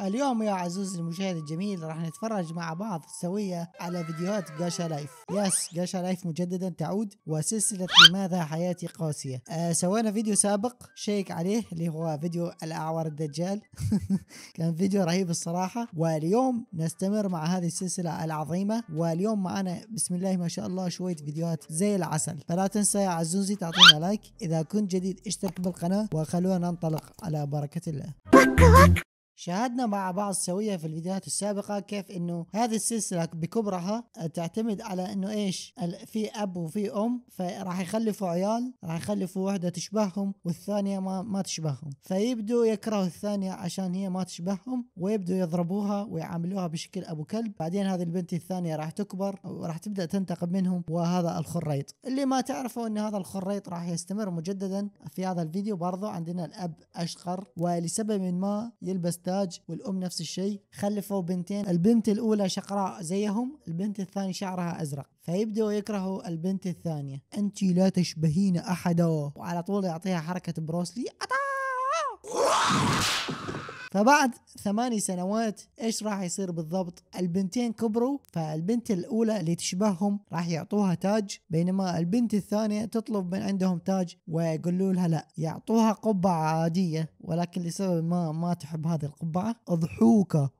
اليوم يا عزوز المشاهد الجميل راح نتفرج مع بعض سوية على فيديوهات جاشا لايف يس جاشا لايف مجددا تعود وسلسلة لماذا حياتي قاسية آه سوينا فيديو سابق شيك عليه اللي هو فيديو الأعور الدجال كان فيديو رهيب الصراحة واليوم نستمر مع هذه السلسلة العظيمة واليوم معنا بسم الله ما شاء الله شوية فيديوهات زي العسل فلا تنسى يا عزوزي تعطينا لايك إذا كنت جديد اشترك بالقناة وخلونا ننطلق على بركة الله شاهدنا مع بعض سوية في الفيديوهات السابقة كيف انه هذه السلسلة بكبرها تعتمد على انه ايش في اب وفي ام فراح يخلفوا عيال راح يخلفوا وحدة تشبههم والثانية ما, ما تشبههم فيبدوا يكرهوا الثانية عشان هي ما تشبههم ويبدوا يضربوها ويعاملوها بشكل ابو كلب بعدين هذه البنت الثانية راح تكبر وراح تبدأ تنتقم منهم وهذا الخريط اللي ما تعرفه ان هذا الخريط راح يستمر مجددا في هذا الفيديو برضو عندنا الاب اشقر ولسبب ما يلبس محتاج والام نفس الشيء خلفوا بنتين البنت الاولى شقراء زيهم البنت الثانيه شعرها ازرق فيبدأوا يكرهوا البنت الثانية أنت لا تشبهين أحدا وعلى طول يعطيها حركة بروسلي فبعد ثماني سنوات ايش راح يصير بالضبط البنتين كبروا فالبنت الاولى اللي تشبههم راح يعطوها تاج بينما البنت الثانيه تطلب من عندهم تاج ويقولوا لها لا يعطوها قبعه عاديه ولكن لسبب ما ما تحب هذه القبعه اضحوكه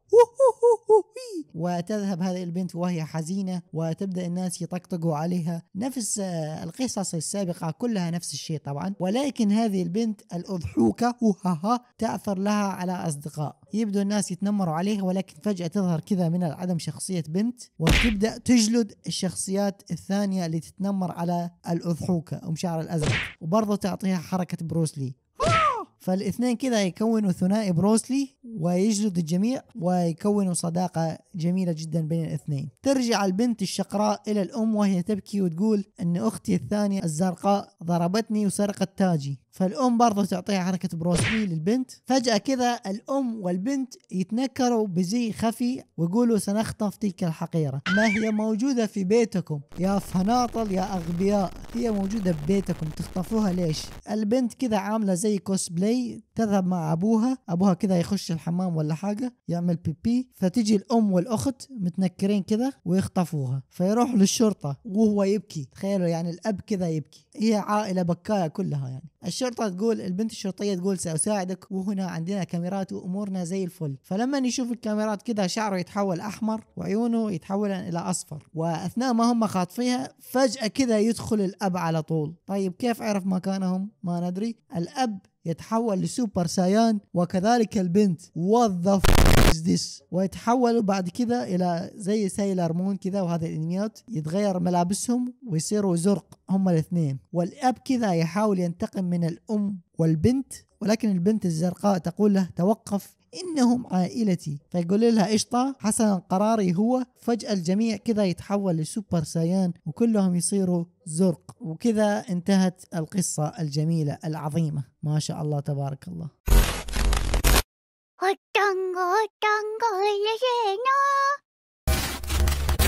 وتذهب هذه البنت وهي حزينة وتبدأ الناس يطقطقوا عليها نفس آه، القصص السابقة كلها نفس الشيء طبعا ولكن هذه البنت الأضحوكة تأثر لها على أصدقاء يبدو الناس يتنمروا عليها ولكن فجأة تظهر كذا من العدم شخصية بنت وتبدأ تجلد الشخصيات الثانية اللي تتنمر على الأضحوكة أم شعر الأزرق وبرضه تعطيها حركة بروسلي فالاثنين كذا يكونوا ثنائي بروسلي ويجلد الجميع ويكونوا صداقة جميلة جدا بين الاثنين ترجع البنت الشقراء إلى الأم وهي تبكي وتقول أن أختي الثانية الزرقاء ضربتني وسرقت تاجي فالام برضه تعطيها حركه بروسلي للبنت فجاه كذا الام والبنت يتنكروا بزي خفي ويقولوا سنخطف تلك الحقيره ما هي موجوده في بيتكم يا فناطل يا اغبياء هي موجوده في بيتكم تخطفوها ليش البنت كذا عامله زي كوسبلاي تذهب مع ابوها ابوها كذا يخش الحمام ولا حاجه يعمل بيبي فتجي الام والاخت متنكرين كذا ويخطفوها فيروح للشرطه وهو يبكي تخيلوا يعني الاب كذا يبكي هي عائله بكايه كلها يعني الشرطة الشرطه تقول البنت الشرطيه تقول ساساعدك وهنا عندنا كاميرات وامورنا زي الفل فلما يشوف الكاميرات كده شعره يتحول احمر وعيونه يتحول الى اصفر واثناء ما هم خاطفيها فجاه كذا يدخل الاب على طول طيب كيف عرف مكانهم ما ندري الاب يتحول لسوبر سايان وكذلك البنت وظف ذس ويتحولوا بعد كذا الى زي سايلر مون كذا وهذه الانميات يتغير ملابسهم ويصيروا زرق هم الاثنين والاب كذا يحاول ينتقم من الام والبنت ولكن البنت الزرقاء تقول له توقف إنهم عائلتي فيقول لها قشطة حسنا قراري هو فجأة الجميع كذا يتحول لسوبر سايان وكلهم يصيروا زرق وكذا انتهت القصة الجميلة العظيمة ما شاء الله تبارك الله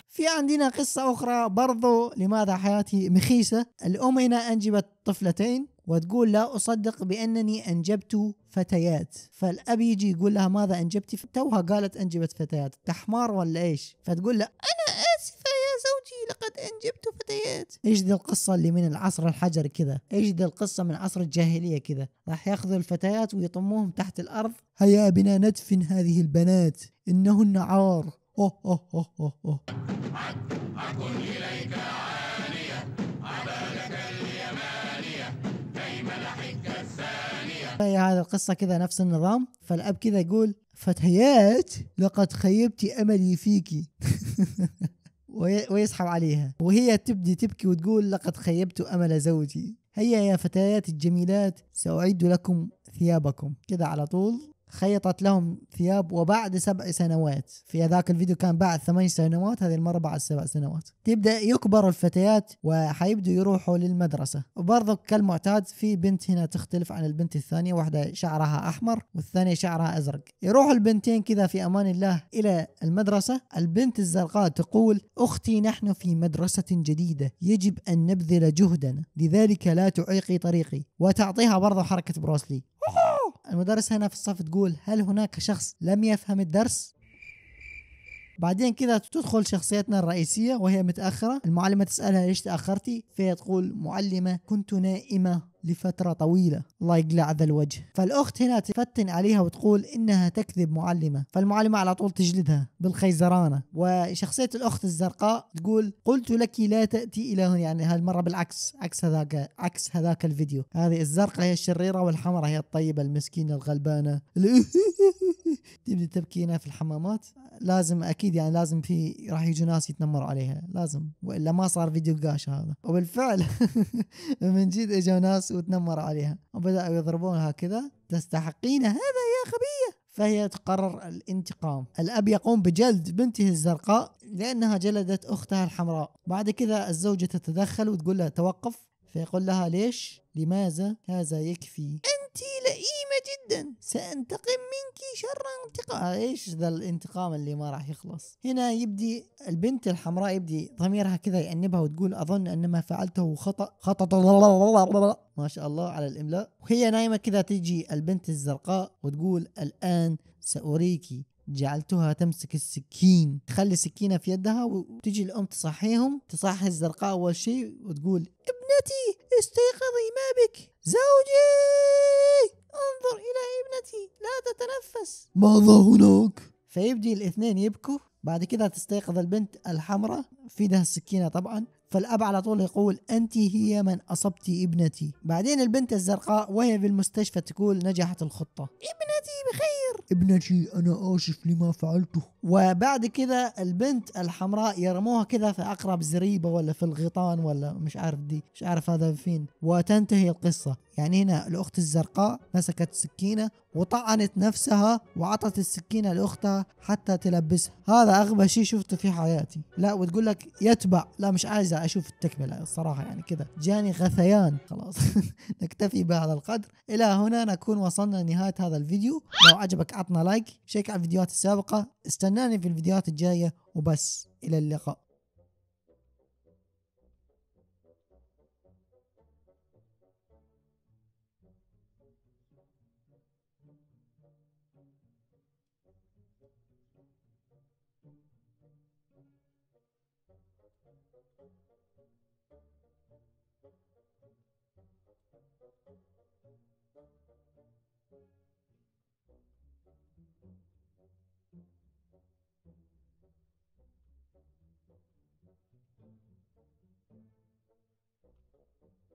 في عندنا قصة أخرى برضو لماذا حياتي مخيسة الأم هنا أنجبت طفلتين وتقول لا أصدق بأنني أنجبت فتيات فالأب يجي يقول لها ماذا أنجبتي توها قالت أنجبت فتيات تحمار ولا إيش فتقول لا أنا آسفة يا زوجي لقد أنجبت فتيات إيش ذي القصة اللي من العصر الحجري كذا إيش ذي القصة من عصر الجاهلية كذا راح ياخذوا الفتيات ويطموهم تحت الأرض هيا بنا ندفن هذه البنات إنهن عار أوه أوه أوه أوه, أوه. هي هذه القصة كذا نفس النظام فالأب كذا يقول فتيات لقد خيبت أملي فيكي ويسحب عليها وهي تبدي تبكي وتقول لقد خيبت أمل زوجي هيا يا فتيات الجميلات سأعد لكم ثيابكم كذا على طول خيطت لهم ثياب وبعد سبع سنوات في هذاك الفيديو كان بعد ثمان سنوات هذه المرة بعد سبع سنوات تبدأ يكبر الفتيات وحيبدوا يروحوا للمدرسة وبرضه كالمعتاد في بنت هنا تختلف عن البنت الثانية واحدة شعرها أحمر والثانية شعرها أزرق يروحوا البنتين كذا في أمان الله إلى المدرسة البنت الزرقاء تقول أختي نحن في مدرسة جديدة يجب أن نبذل جهدنا لذلك لا تعيقي طريقي وتعطيها برضه حركة بروسلي المدرسة هنا في الصف تقول هل هناك شخص لم يفهم الدرس بعدين كذا تدخل شخصيتنا الرئيسية وهي متأخرة المعلمة تسألها ليش تأخرتي فهي تقول معلمة كنت نائمة لفترة طويلة الله يقلع ذا الوجه فالأخت هنا تفتن عليها وتقول إنها تكذب معلمة فالمعلمة على طول تجلدها بالخيزرانة وشخصية الأخت الزرقاء تقول قلت لك لا تأتي إلى هنا يعني هالمرة بالعكس عكس هذاك عكس هذاك الفيديو هذه الزرقاء هي الشريرة والحمراء هي الطيبة المسكينة الغلبانة تبدي تبكينا في الحمامات لازم اكيد يعني لازم في راح يجوا ناس يتنمروا عليها لازم والا ما صار فيديو قاش هذا وبالفعل من جد اجوا ناس وتنمروا عليها وبداوا يضربونها كذا تستحقين هذا يا خبيه فهي تقرر الانتقام الأب يقوم بجلد بنته الزرقاء لأنها جلدت أختها الحمراء بعد كذا الزوجة تتدخل وتقول لها توقف فيقول لها ليش لماذا هذا يكفي أنت لئيمة جدا سأنتقم منك شر انتقام إيش ذا الانتقام اللي ما راح يخلص هنا يبدي البنت الحمراء يبدي ضميرها كذا يأنبها وتقول أظن أن ما فعلته خطأ خطأ ما شاء الله على الإملاء وهي نايمة كذا تجي البنت الزرقاء وتقول الآن سأريكي جعلتها تمسك السكين تخلي سكينة في يدها وتجي الأم تصحيهم تصحي الزرقاء أول شيء وتقول ابنتي استيقظي ما بك زوجي انظر إلى ابنتي لا تتنفس ماذا هناك؟ فيبدي الاثنين يبكوا بعد كده تستيقظ البنت الحمراء في ده السكينة طبعا فالأب على طول يقول أنت هي من أصبت ابنتي بعدين البنت الزرقاء وهي في المستشفى تقول نجحت الخطة ابنتي بخير ابنتي أنا آسف لما فعلته وبعد كذا البنت الحمراء يرموها كذا في اقرب زريبه ولا في الغيطان ولا مش عارف دي مش عارف هذا فين وتنتهي القصه يعني هنا الاخت الزرقاء مسكت السكينه وطعنت نفسها وعطت السكينه لاختها حتى تلبسها هذا اغبى شيء شفته في حياتي لا وتقول لك يتبع لا مش عايزه اشوف التكمله الصراحه يعني كذا جاني غثيان خلاص نكتفي بهذا القدر الى هنا نكون وصلنا لنهايه هذا الفيديو لو عجبك عطنا لايك شيك على الفيديوهات السابقه استنى استناني في الفيديوهات الجاية وبس إلى اللقاء